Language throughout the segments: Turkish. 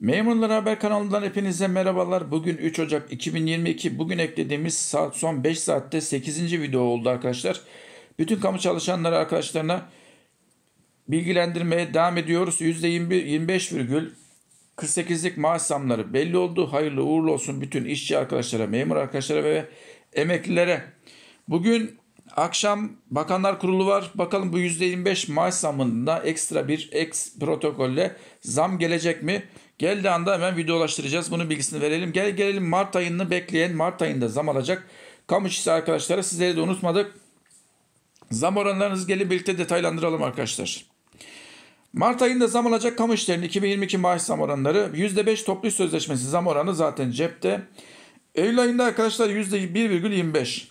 Memurlar Haber kanalından hepinize merhabalar. Bugün 3 Ocak 2022. Bugün eklediğimiz saat son 5 saatte 8. video oldu arkadaşlar. Bütün kamu çalışanları arkadaşlarına bilgilendirmeye devam ediyoruz. %25,48'lik maaş zamları belli oldu. Hayırlı uğurlu olsun bütün işçi arkadaşlara, memur arkadaşlara ve emeklilere. Bugün Akşam Bakanlar Kurulu var. Bakalım bu %25 maaş zammında ekstra bir ex protokolle zam gelecek mi? Geldi anda hemen videolaştıracağız. Bunun bilgisini verelim. Gel gelelim Mart ayını bekleyen Mart ayında zam alacak. Kamu işçisi arkadaşlara sizleri de unutmadık. Zam oranlarınızı gelin birlikte detaylandıralım arkadaşlar. Mart ayında zam alacak kamu işlerinin 2022 maaş zam oranları %5 toplu sözleşmesi zam oranı zaten cepte. Eylül ayında arkadaşlar %1,25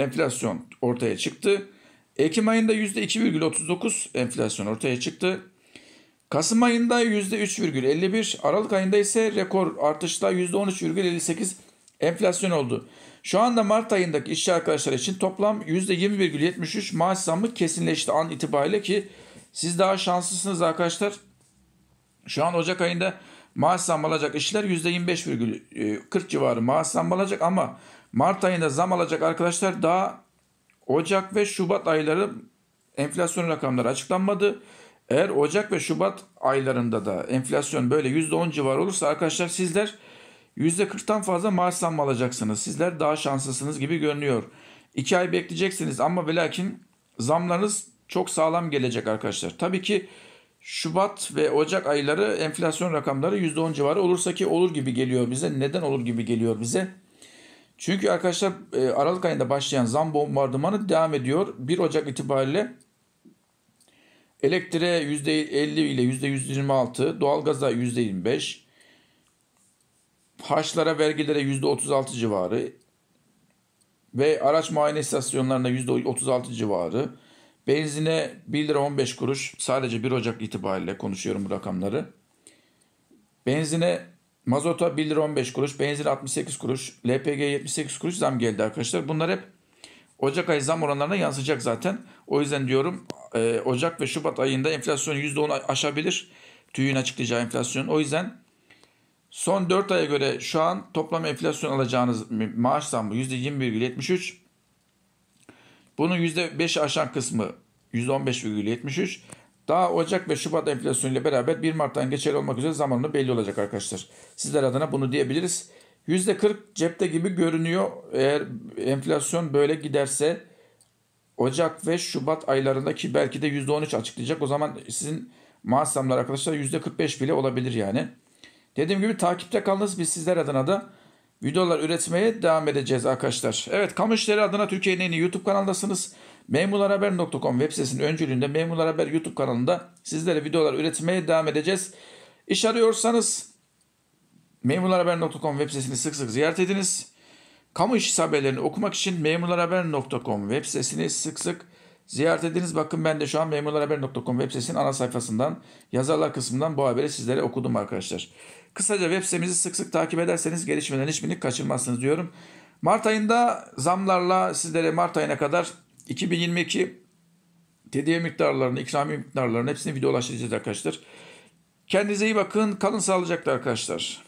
enflasyon ortaya çıktı. Ekim ayında %2,39 enflasyon ortaya çıktı. Kasım ayında %3,51, Aralık ayında ise rekor artışla %13,58 enflasyon oldu. Şu anda Mart ayındaki işçi arkadaşlar için toplam %20,73 maaş zammı kesinleşti an itibariyle ki siz daha şanslısınız arkadaşlar. Şu an Ocak ayında maaş zammı alacak işçiler %25,40 civarı maaş zammı alacak ama Mart ayında zam alacak arkadaşlar daha Ocak ve Şubat ayları enflasyon rakamları açıklanmadı. Eğer Ocak ve Şubat aylarında da enflasyon böyle %10 civarı olursa arkadaşlar sizler %40'tan fazla maaş zammı alacaksınız. Sizler daha şanslısınız gibi görünüyor. 2 ay bekleyeceksiniz ama ve lakin zamlarınız çok sağlam gelecek arkadaşlar. Tabii ki Şubat ve Ocak ayları enflasyon rakamları %10 civarı olursa ki olur gibi geliyor bize. Neden olur gibi geliyor bize? Çünkü arkadaşlar e, Aralık ayında başlayan zam bombardımanı devam ediyor. 1 Ocak itibariyle elektriğe %50 ile %126, doğalgaza %25, harçlara vergilere %36 civarı ve araç muayene istasyonlarına %36 civarı, benzine 1 lira 15 kuruş sadece 1 Ocak itibariyle konuşuyorum bu rakamları. Benzine Mazota 1 lira 15 kuruş, benzin 68 kuruş, LPG 78 kuruş zam geldi arkadaşlar. Bunlar hep Ocak ayı zam oranlarına yansıyacak zaten. O yüzden diyorum e, Ocak ve Şubat ayında enflasyon %10 aşabilir. TÜİ'nin açıklayacağı enflasyon. O yüzden son 4 aya göre şu an toplam enflasyon alacağınız maaş zammı %20,73. Bunun %5'i aşan kısmı %15,73. Daha Ocak ve Şubat enflasyonu ile beraber 1 Mart'tan geçerli olmak üzere zamanla belli olacak arkadaşlar. Sizler adına bunu diyebiliriz. %40 cepte gibi görünüyor. Eğer enflasyon böyle giderse Ocak ve Şubat aylarındaki belki de %13 açıklayacak. O zaman sizin maaş arkadaşlar %45 bile olabilir yani. Dediğim gibi takipte kalınız. Biz sizler adına da videolar üretmeye devam edeceğiz arkadaşlar. Evet kamu işleri adına Türkiye'nin YouTube kanalındasınız. Memurlarhaber.com web sitesinin öncülüğünde Memurlar Haber YouTube kanalında sizlere videolar üretmeye devam edeceğiz. İş arıyorsanız memurlarhaber.com web sitesini sık sık ziyaret ediniz. Kamu iş haberlerini okumak için memurlarhaber.com web sitesini sık sık ziyaret ediniz. Bakın ben de şu an memurlarhaber.com web sitesinin ana sayfasından yazarlar kısmından bu haberi sizlere okudum arkadaşlar. Kısaca web sitemizi sık sık takip ederseniz gelişmelerin hiçbirini kaçırmazsınız diyorum. Mart ayında zamlarla sizlere Mart ayına kadar 2022 tediye miktarlarını, ikramiye miktarlarını hepsini videolaştıracağız arkadaşlar. Kendinize iyi bakın. Kalın sağlıcakla arkadaşlar.